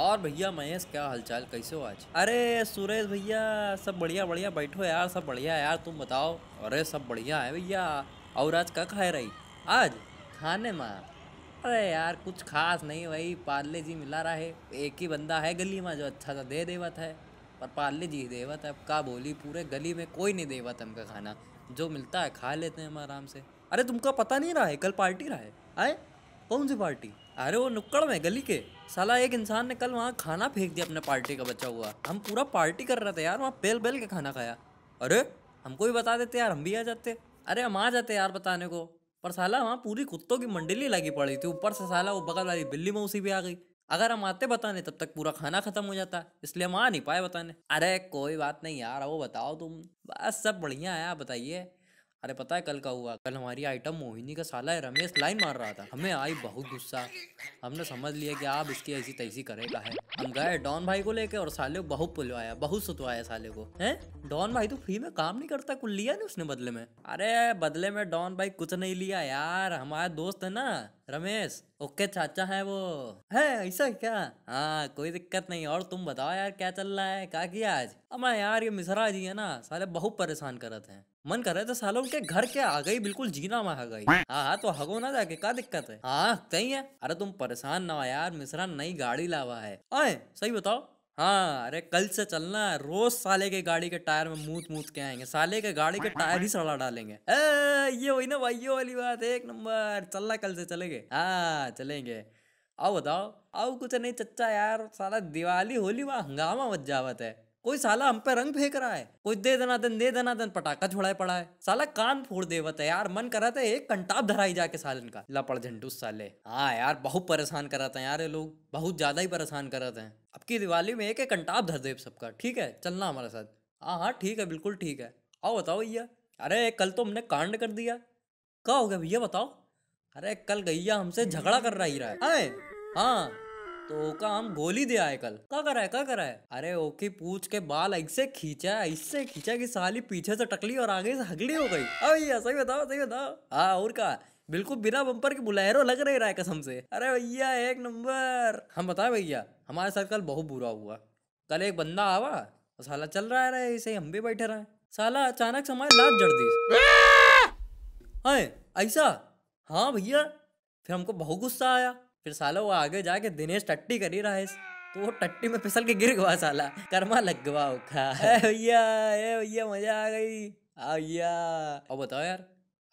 और भैया महेश क्या हालचाल कैसे हो आज अरे सुरेश भैया सब बढ़िया बढ़िया बैठो यार सब बढ़िया यार तुम बताओ अरे सब बढ़िया है भैया और आज क्या खाए रही आज खाने में अरे यार कुछ खास नहीं भाई पार्ले जी मिला रहा है एक ही बंदा है गली में जो अच्छा सा दे देवत है पर पार्ले जी देवत है अब का बोली पूरे गली में कोई नहीं देवत हमका खाना जो मिलता है खा लेते हैं हम आराम से अरे तुमका पता नहीं रहा है कल पार्टी रहा है आए कौन सी पार्टी अरे वो नुक्कड़ में गली के साला एक इंसान ने कल वहाँ खाना फेंक दिया अपने पार्टी का बचा हुआ हम पूरा पार्टी कर रहे थे यार वहाँ बेल बेल के खाना खाया अरे हमको भी बता देते यार हम भी आ जाते अरे हम आ जाते यार बताने को पर साला वहाँ पूरी कुत्तों की मंडली लगी पड़ी थी ऊपर से साला वो बगल वाली बिल्ली मौसी भी आ गई अगर हम आते बताने तब तक पूरा खाना खत्म हो जाता इसलिए हम आ नहीं पाए बताने अरे कोई बात नहीं यार वो बताओ तुम बस सब बढ़िया है आप बताइए अरे पता है कल का हुआ कल हमारी आइटम मोहिनी का साला है रमेश लाइन मार रहा था हमें आई बहुत गुस्सा हमने समझ लिया कि आप इसकी ऐसी तैसी करेगा है हम गए डॉन भाई को लेके और साले को बहुत पुलवाया बहुत सुतवाया साले को हैं डॉन भाई तो फ्री में काम नहीं करता कुछ लिया नहीं उसने बदले में अरे बदले में डॉन भाई कुछ नहीं लिया यार हमारा दोस्त है ना रमेश ओके चाचा है वो है ऐसा क्या हाँ कोई दिक्कत नहीं और तुम बताओ यार क्या चल रहा है क्या किया आज अब यार ये मिश्रा जी है ना साले बहुत परेशान कर रहे हैं मन कर रहे थे सालों के घर के आ गई बिल्कुल जीना में आ गई हाँ हाँ तो हगो ना जाके क्या दिक्कत है हाँ सही है अरे तुम परेशान ना हो यार मिश्रा नई गाड़ी लावा है आए सही बताओ हाँ अरे कल से चलना है रोज साले के गाड़ी के टायर में मूत मूत के आएंगे साले के गाड़ी के टायर ही सड़ा डालेंगे ए, ये वही ना भाई वाली बात एक नंबर चलना कल से चलेंगे हाँ चलेंगे आओ बताओ आओ कुछ नहीं चच्चा यार साला दिवाली होली वहाँ हंगामा मच जावत है कोई साला हम पे रंग फेंक रहा है कोई दे दन दे दन पटाखा छुड़ाए पड़ा है साला कान फोड़ देवत है यार मन करा था एक कंटाप धराई जाके साल इनका लपड़ झंडू साले हाँ यार बहुत परेशान कराते था यार ये लोग बहुत ज्यादा ही परेशान कराते हैं अब की दिवाली में एक एक कंटाप धर दे सबका ठीक है चलना हमारे साथ हाँ हाँ ठीक है बिल्कुल ठीक है आओ बताओ भैया अरे कल तो हमने कांड कर दिया कहा हो गया भैया बताओ अरे कल गैया हमसे झगड़ा कर रहा ही रहा है हाँ तो काम गोली दिया है कल क्या करा है क्या करा है अरे ओके पूछ के बाल ऐसे खींचा ऐसे खींचा कि साली पीछे से टकली और आगे से हगली हो गई अब भैया सही बताओ सही बताओ हाँ और कहा बिल्कुल बिना बम्पर के बुलेरो लग रही रहा है कसम से अरे भैया एक नंबर हम बताए भैया हमारे साथ कल बहुत बुरा हुआ कल एक बंदा आवा साला चल रहा है ऐसे हम भी बैठे रहे साला अचानक से हमारे लाद जड़ दी ऐसा हाँ भैया फिर हमको बहुत गुस्सा आया फिर साला वो आगे जाके दिनेश टट्टी कर ही रहा है तो वो टट्टी में फिसल के गिर गया साला कर्मा लग गवा भैया ए भैया मजा आ गई भैया और बताओ यार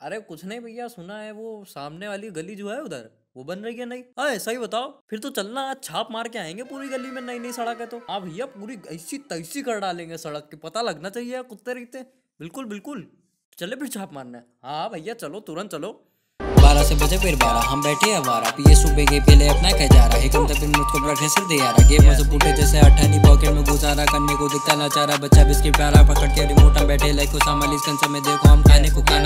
अरे कुछ नहीं भैया सुना है वो सामने वाली गली जो है उधर वो बन रही है नहीं अरे सही बताओ फिर तो चलना छाप मार के आएंगे पूरी गली में नई नई सड़क है तो हाँ भैया पूरी ऐसी तैसी कर डालेंगे सड़क की पता लगना चाहिए कुत्ते रहते बिल्कुल बिल्कुल चले फिर छाप मारना है हाँ भैया चलो तुरंत चलो बारह से बजे फिर बारह हम बैठे हमारा पिए सुबह के पहले अपना कह जा रहा है कम तक मुझ को बड़ा से दे आ रहा गेम से बूटे जैसे अठानी पॉकेट में गुजारा करने को दिखता ना चारा बच्चा बिस्किट प्यारा पकड़ के रिमोट हम बैठे लाइक को सामालिस कंसम में देखो हम खाने को खाना